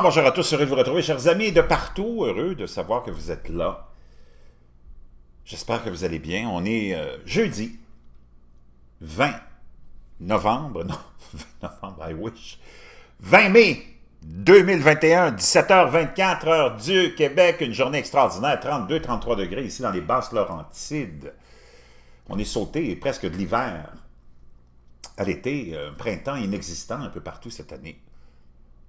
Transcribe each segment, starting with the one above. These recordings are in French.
bonjour à tous, heureux de vous retrouver, chers amis de partout, heureux de savoir que vous êtes là. J'espère que vous allez bien. On est euh, jeudi 20 novembre, non, 20 novembre, I wish, 20 mai 2021, 17h24, heure du Québec, une journée extraordinaire, 32-33 degrés ici dans les Basses-Laurentides. On est sauté presque de l'hiver à l'été, un euh, printemps inexistant un peu partout cette année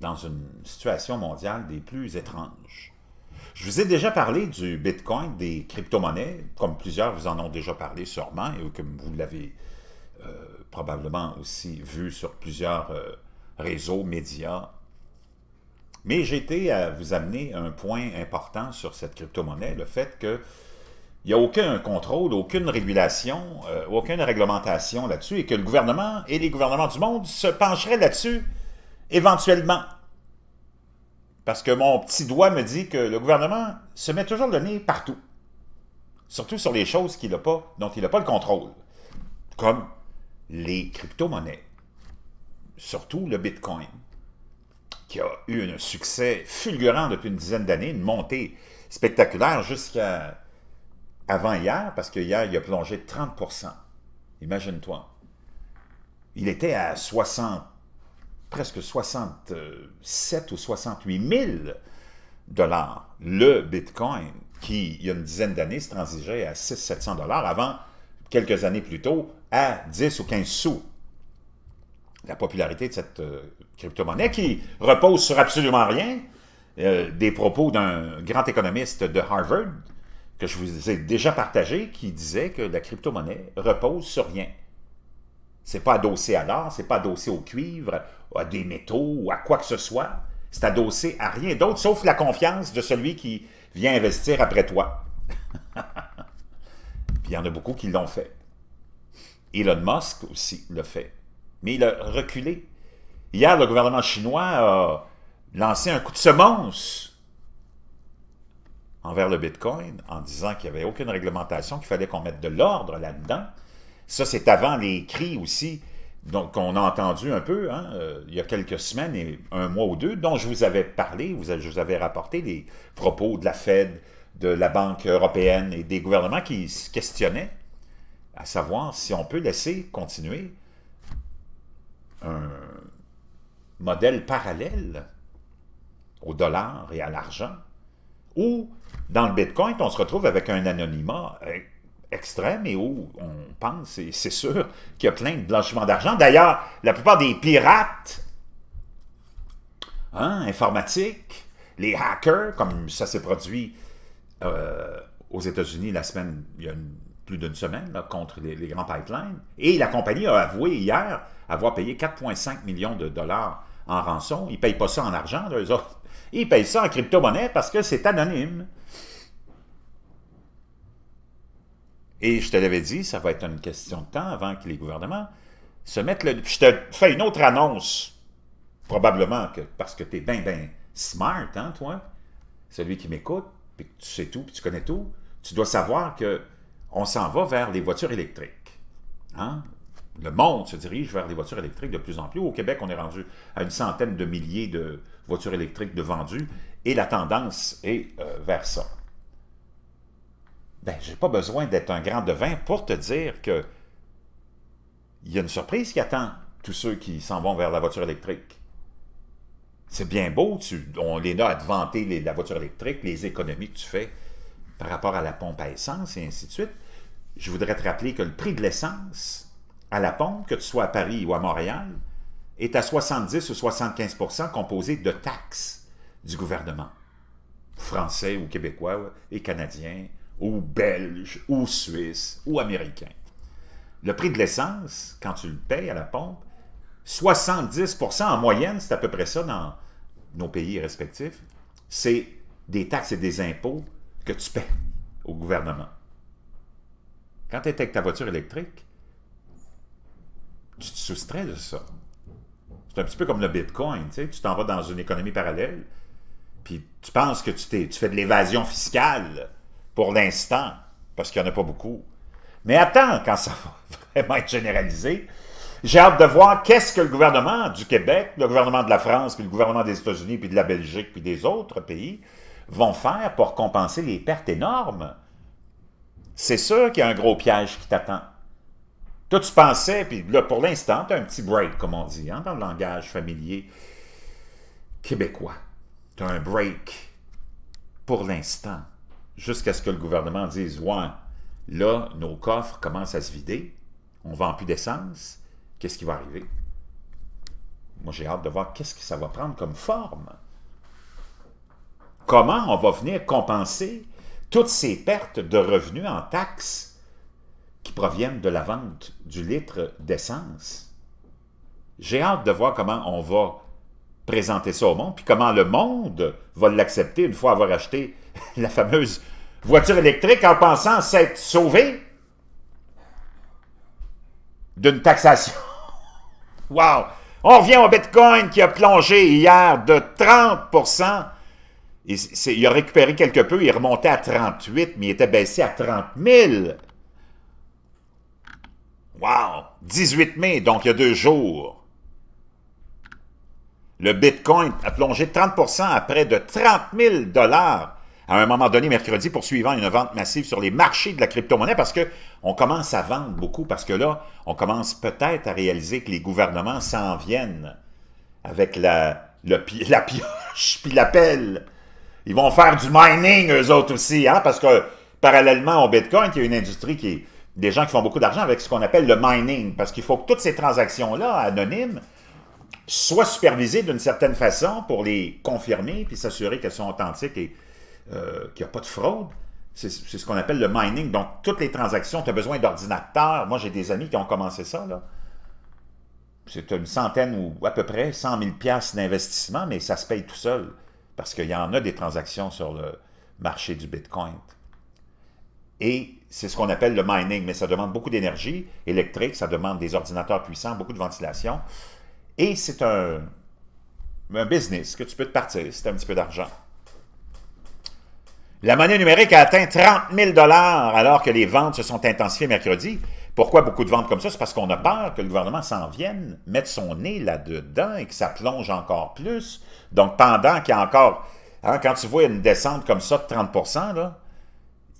dans une situation mondiale des plus étranges. Je vous ai déjà parlé du Bitcoin, des crypto-monnaies, comme plusieurs vous en ont déjà parlé sûrement, et comme vous l'avez euh, probablement aussi vu sur plusieurs euh, réseaux, médias. Mais j'ai été à vous amener un point important sur cette crypto-monnaie, le fait qu'il il n'y a aucun contrôle, aucune régulation, euh, aucune réglementation là-dessus, et que le gouvernement et les gouvernements du monde se pencheraient là-dessus éventuellement. Parce que mon petit doigt me dit que le gouvernement se met toujours le nez partout. Surtout sur les choses dont il n'a pas le contrôle. Comme les crypto-monnaies. Surtout le Bitcoin, qui a eu un succès fulgurant depuis une dizaine d'années, une montée spectaculaire jusqu'à avant hier, parce qu'hier, il a plongé 30 Imagine-toi. Il était à 60 presque 67 ou 68 000 dollars le Bitcoin, qui, il y a une dizaine d'années, se transigeait à 600-700 dollars avant, quelques années plus tôt, à 10 ou 15 sous. La popularité de cette euh, crypto-monnaie qui repose sur absolument rien, euh, des propos d'un grand économiste de Harvard que je vous ai déjà partagé qui disait que la crypto-monnaie repose sur rien. C'est pas adossé à l'or, c'est pas adossé au cuivre, à des métaux ou à quoi que ce soit. C'est adossé à rien d'autre sauf la confiance de celui qui vient investir après toi. Puis il y en a beaucoup qui l'ont fait. Elon Musk aussi le fait. Mais il a reculé. Hier, le gouvernement chinois a lancé un coup de semonce envers le Bitcoin en disant qu'il n'y avait aucune réglementation, qu'il fallait qu'on mette de l'ordre là-dedans. Ça, c'est avant les cris aussi donc, on a entendu un peu, hein, euh, il y a quelques semaines, et un mois ou deux, dont je vous avais parlé, vous avez, je vous avais rapporté les propos de la Fed, de la Banque européenne et des gouvernements qui se questionnaient à savoir si on peut laisser continuer un modèle parallèle au dollar et à l'argent, ou dans le Bitcoin, on se retrouve avec un anonymat euh, extrême et où on pense, et c'est sûr, qu'il y a plein de blanchiment d'argent. D'ailleurs, la plupart des pirates hein, informatiques, les hackers, comme ça s'est produit euh, aux États-Unis la semaine, il y a plus d'une semaine, contre les, grands pipelines, et la compagnie a avoué hier avoir payé 4,5 millions de dollars en rançon. Ils ne payent pas ça en argent, autres. Ils payent ça en crypto-monnaie parce que c'est anonyme. Et je te l'avais dit, ça va être une question de temps avant que les gouvernements se mettent le... Je te fais une autre annonce, probablement, que, parce que tu es bien, bien smart, hein, toi, celui qui m'écoute, puis tu sais tout, puis tu connais tout. Tu dois savoir que on s'en va vers les voitures électriques. Hein? Le monde se dirige vers les voitures électriques de plus en plus. Au Québec, on est rendu à une centaine de milliers de voitures électriques de vendues et la tendance est euh, vers ça ben, j'ai pas besoin d'être un grand devin pour te dire que il y a une surprise qui attend tous ceux qui s'en vont vers la voiture électrique. C'est bien beau, tu, on les a à te vanter la voiture électrique, les économies que tu fais par rapport à la pompe à essence et ainsi de suite. Je voudrais te rappeler que le prix de l'essence à la pompe, que tu sois à Paris ou à Montréal, est à 70 ou 75 composé de taxes du gouvernement, français ou québécois et canadiens ou belge, ou suisse, ou américain. Le prix de l'essence, quand tu le payes à la pompe, 70 en moyenne, c'est à peu près ça dans nos pays respectifs, c'est des taxes et des impôts que tu payes au gouvernement. Quand tu es avec ta voiture électrique, tu te soustrais de ça. C'est un petit peu comme le Bitcoin, tu tu t'en vas dans une économie parallèle, puis tu penses que tu, tu fais de l'évasion fiscale pour l'instant, parce qu'il n'y en a pas beaucoup. Mais attends, quand ça va vraiment être généralisé, j'ai hâte de voir qu'est-ce que le gouvernement du Québec, le gouvernement de la France, puis le gouvernement des États-Unis, puis de la Belgique, puis des autres pays vont faire pour compenser les pertes énormes. C'est sûr qu'il y a un gros piège qui t'attend. Toi, tu pensais, puis là, pour l'instant, tu as un petit break, comme on dit, hein, dans le langage familier québécois. Tu as un break pour l'instant jusqu'à ce que le gouvernement dise Ouais, là, nos coffres commencent à se vider, on ne vend plus d'essence, qu'est-ce qui va arriver Moi, j'ai hâte de voir qu'est-ce que ça va prendre comme forme. Comment on va venir compenser toutes ces pertes de revenus en taxes qui proviennent de la vente du litre d'essence? J'ai hâte de voir comment on va présenter ça au monde, puis comment le monde va l'accepter une fois avoir acheté la fameuse voiture électrique en pensant s'être sauvé d'une taxation. Wow! On revient au Bitcoin qui a plongé hier de 30 il, a récupéré quelque peu, il est remonté à 38, mais il était baissé à 30 000. Wow! 18 mai, donc il y a deux jours. Le Bitcoin a plongé 30 à près de 30 000 dollars à un moment donné mercredi poursuivant une vente massive sur les marchés de la crypto-monnaie parce que on commence à vendre beaucoup parce que là, on commence peut-être à réaliser que les gouvernements s'en viennent avec la, la pioche puis la pelle. Ils vont faire du mining eux autres aussi, hein, parce que parallèlement au Bitcoin, il y a une industrie qui est des gens qui font beaucoup d'argent avec ce qu'on appelle le mining, parce qu'il faut que toutes ces transactions-là anonymes, Soit supervisées d'une certaine façon pour les confirmer puis s'assurer qu'elles sont authentiques et euh, qu'il n'y a pas de fraude. C'est ce qu'on appelle le mining. Donc, toutes les transactions, tu as besoin d'ordinateurs. Moi, j'ai des amis qui ont commencé ça. C'est une centaine ou à peu près 100 000 d'investissement, mais ça se paye tout seul parce qu'il y en a des transactions sur le marché du Bitcoin. Et c'est ce qu'on appelle le mining, mais ça demande beaucoup d'énergie électrique, ça demande des ordinateurs puissants, beaucoup de ventilation. Et c'est un, business que tu peux te partir C'est un petit peu d'argent. La monnaie numérique a atteint 30 000 alors que les ventes se sont intensifiées mercredi. Pourquoi beaucoup de ventes comme ça? C'est parce qu'on a peur que le gouvernement s'en vienne, mette son nez là-dedans et que ça plonge encore plus. Donc, pendant qu'il y a encore... Hein, quand tu vois une descente comme ça de 30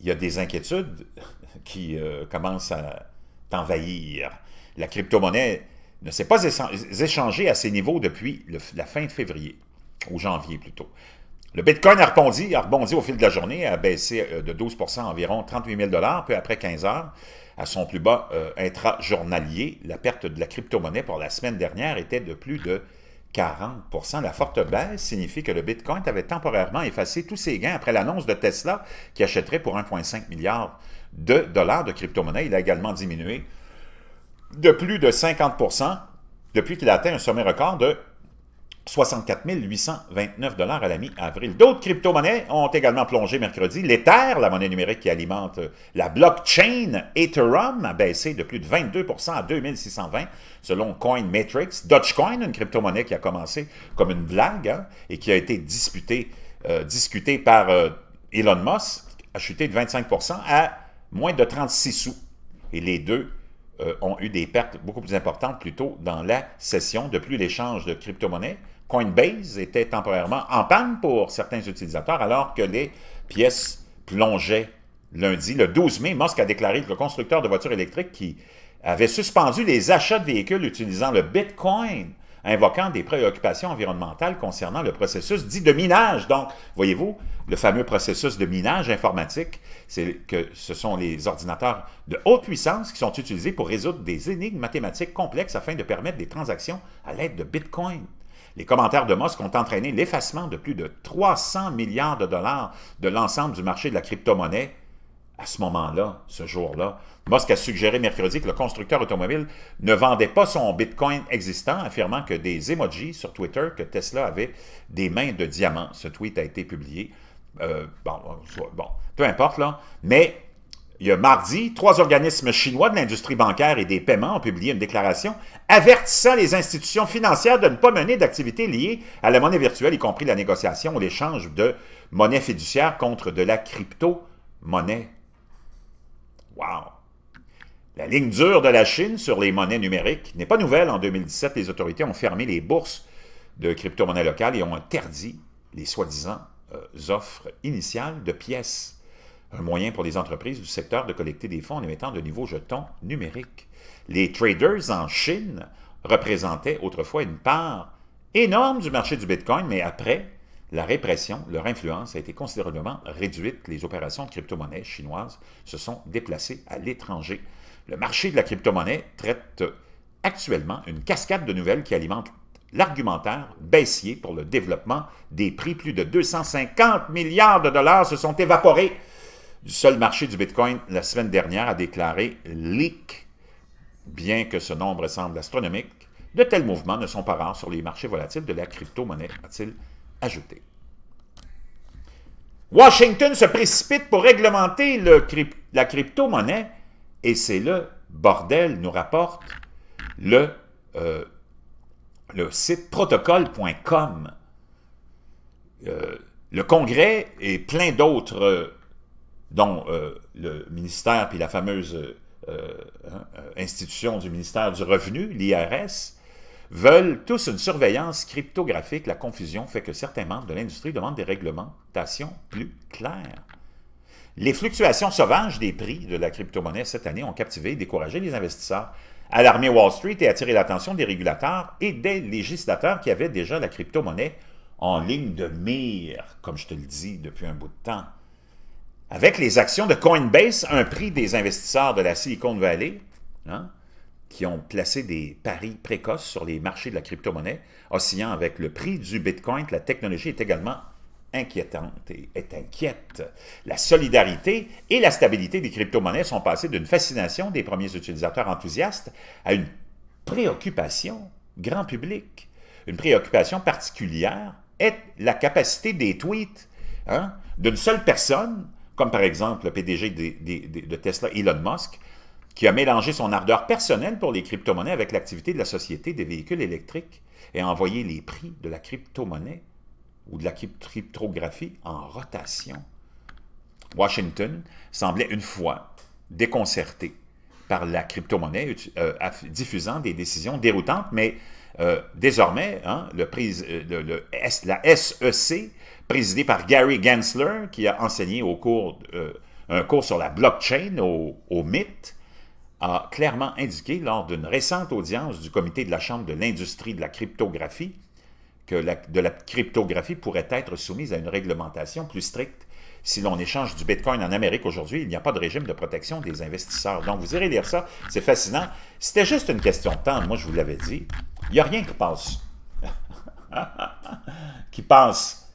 il y a des inquiétudes qui euh, commencent à t'envahir. La crypto-monnaie ne s'est pas échangé à ces niveaux depuis la fin de février, ou janvier plutôt. Le Bitcoin a rebondi, au fil de la journée, a baissé euh, de 12 environ 38 000 peu après 15 heures, à son plus bas euh, intra-journalier. La perte de la crypto-monnaie pour la semaine dernière était de plus de 40 La forte baisse signifie que le Bitcoin avait temporairement effacé tous ses gains après l'annonce de Tesla qui achèterait pour 1,5 milliard de dollars de crypto-monnaie. Il a également diminué de plus de 50 depuis qu'il a atteint un sommet record de 64 829 dollars à la mi-avril. D'autres crypto-monnaies ont également plongé mercredi. L'Ether, la monnaie numérique qui alimente la blockchain Ethereum, a baissé de plus de 22 à 2620 selon CoinMetrics. Dogecoin, une crypto-monnaie qui a commencé comme une blague hein, et qui a été disputée, euh, discutée par euh, Elon Musk, a chuté de 25 à moins de 36 sous. Et les deux euh, ont eu des pertes beaucoup plus importantes plutôt dans la session. De plus, l'échange de crypto-monnaies, Coinbase était temporairement en panne pour certains utilisateurs alors que les pièces plongeaient lundi. Le 12 mai, Musk a déclaré que le constructeur de voitures électriques qui avait suspendu les achats de véhicules utilisant le Bitcoin invoquant des préoccupations environnementales concernant le processus dit de minage. Donc, voyez-vous, le fameux processus de minage informatique, c'est que ce sont les ordinateurs de haute puissance qui sont utilisés pour résoudre des énigmes mathématiques complexes afin de permettre des transactions à l'aide de Bitcoin. Les commentaires de Musk ont entraîné l'effacement de plus de 300 milliards de dollars de l'ensemble du marché de la crypto-monnaie à ce moment-là, ce jour-là. Musk a suggéré mercredi que le constructeur automobile ne vendait pas son Bitcoin existant, affirmant que des emojis sur Twitter que Tesla avait des mains de diamants. Ce tweet a été publié. Euh, bon, peu importe, là. Mais il y a mardi, trois organismes chinois de l'industrie bancaire et des paiements ont publié une déclaration avertissant les institutions financières de ne pas mener d'activités liées à la monnaie virtuelle, y compris la négociation ou l'échange de monnaie fiduciaire contre de la crypto-monnaie Wow! La ligne dure de la Chine sur les monnaies numériques n'est pas nouvelle. En 2017, les autorités ont fermé les bourses de crypto-monnaies locales et ont interdit les soi-disant euh, offres initiales de pièces. Un moyen pour les entreprises du secteur de collecter des fonds en émettant de nouveaux jetons numériques. Les traders en Chine représentaient autrefois une part énorme du marché du Bitcoin, mais après, la répression, leur influence a été considérablement réduite. Les opérations de crypto-monnaie chinoises se sont déplacées à l'étranger. Le marché de la crypto-monnaie traite actuellement une cascade de nouvelles qui alimente l'argumentaire baissier pour le développement des prix. Plus de 250 milliards de dollars se sont évaporés du seul marché du Bitcoin la semaine dernière, a déclaré Leak. Bien que ce nombre semble astronomique, de tels mouvements ne sont pas rares sur les marchés volatiles de la crypto-monnaie, a-t-il Washington se précipite pour réglementer la crypto-monnaie et c'est le bordel, nous rapporte le, euh, le site protocole.com. Euh, le Congrès et plein d'autres, euh, dont le ministère puis la fameuse hein, institution du ministère du Revenu, l'IRS, veulent tous une surveillance cryptographique. La confusion fait que certains membres de l'industrie demandent des réglementations plus claires. Les fluctuations sauvages des prix de la crypto-monnaie cette année ont captivé et découragé les investisseurs, alarmé Wall Street et attiré l'attention des régulateurs et des législateurs qui avaient déjà la crypto-monnaie en ligne de mire, comme je te le dis depuis un bout de temps. Avec les actions de Coinbase, un prix des investisseurs de la Silicon Valley, hein, qui ont placé des paris précoces sur les marchés de la crypto-monnaie, oscillant avec le prix du Bitcoin, la technologie est également inquiétante et est inquiète. La solidarité et la stabilité des crypto-monnaies sont passées d'une fascination des premiers utilisateurs enthousiastes à une préoccupation grand public. Une préoccupation particulière est la capacité des tweets hein, d'une seule personne, comme par exemple le PDG de, de Tesla, Elon Musk, qui a mélangé son ardeur personnelle pour les crypto-monnaies avec l'activité de la société des véhicules électriques et a envoyé les prix de la crypto-monnaie ou de la cryptographie en rotation. Washington semblait une fois déconcerté par la crypto-monnaie euh, diffusant des décisions déroutantes, mais euh, désormais, hein, euh, le le, la SEC, présidée par Gary Gensler, qui a enseigné au cours, un cours sur la blockchain au, au MIT, a clairement indiqué lors d'une récente audience du comité de la Chambre de l'industrie de la cryptographie que la, de la cryptographie pourrait être soumise à une réglementation plus stricte. Si l'on échange du Bitcoin en Amérique aujourd'hui, il n'y a pas de régime de protection des investisseurs. Donc, vous irez lire ça, c'est fascinant. C'était juste une question de temps, moi je vous l'avais dit. Il n'y a rien qui passe. qui passe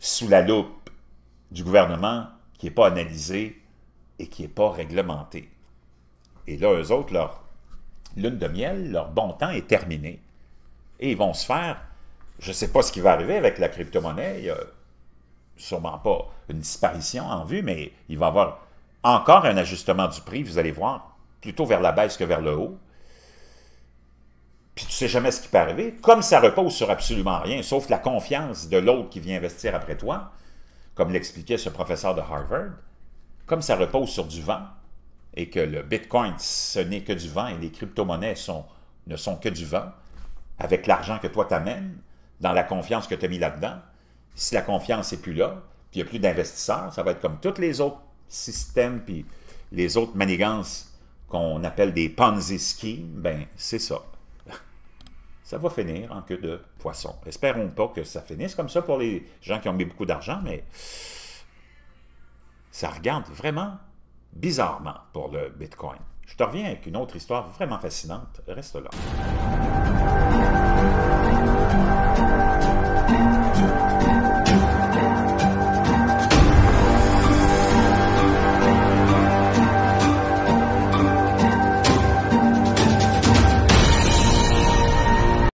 sous la loupe du gouvernement, qui n'est pas analysé et qui n'est pas réglementé. Et là, eux autres, leur lune de miel, leur bon temps est terminé. Et ils vont se faire, je ne sais pas ce qui va arriver avec la crypto-monnaie, a sûrement pas une disparition en vue, mais il va y avoir encore un ajustement du prix, vous allez voir, plutôt vers la baisse que vers le haut. Puis tu ne sais jamais ce qui peut arriver. Comme ça repose sur absolument rien, sauf la confiance de l'autre qui vient investir après toi, comme l'expliquait ce professeur de Harvard, comme ça repose sur du vent, et que le Bitcoin, ce n'est que du vent et les crypto-monnaies sont, ne sont que du vent, avec l'argent que toi t'amènes, dans la confiance que tu as mis là-dedans, si la confiance n'est plus là, puis il n'y a plus d'investisseurs, ça va être comme tous les autres systèmes, puis les autres manigances qu'on appelle des Ponzi schemes, ben c'est ça. Ça va finir en queue de poisson. Espérons pas que ça finisse comme ça pour les gens qui ont mis beaucoup d'argent, mais ça regarde vraiment bizarrement pour le Bitcoin. Je te reviens avec une autre histoire vraiment fascinante. Reste là.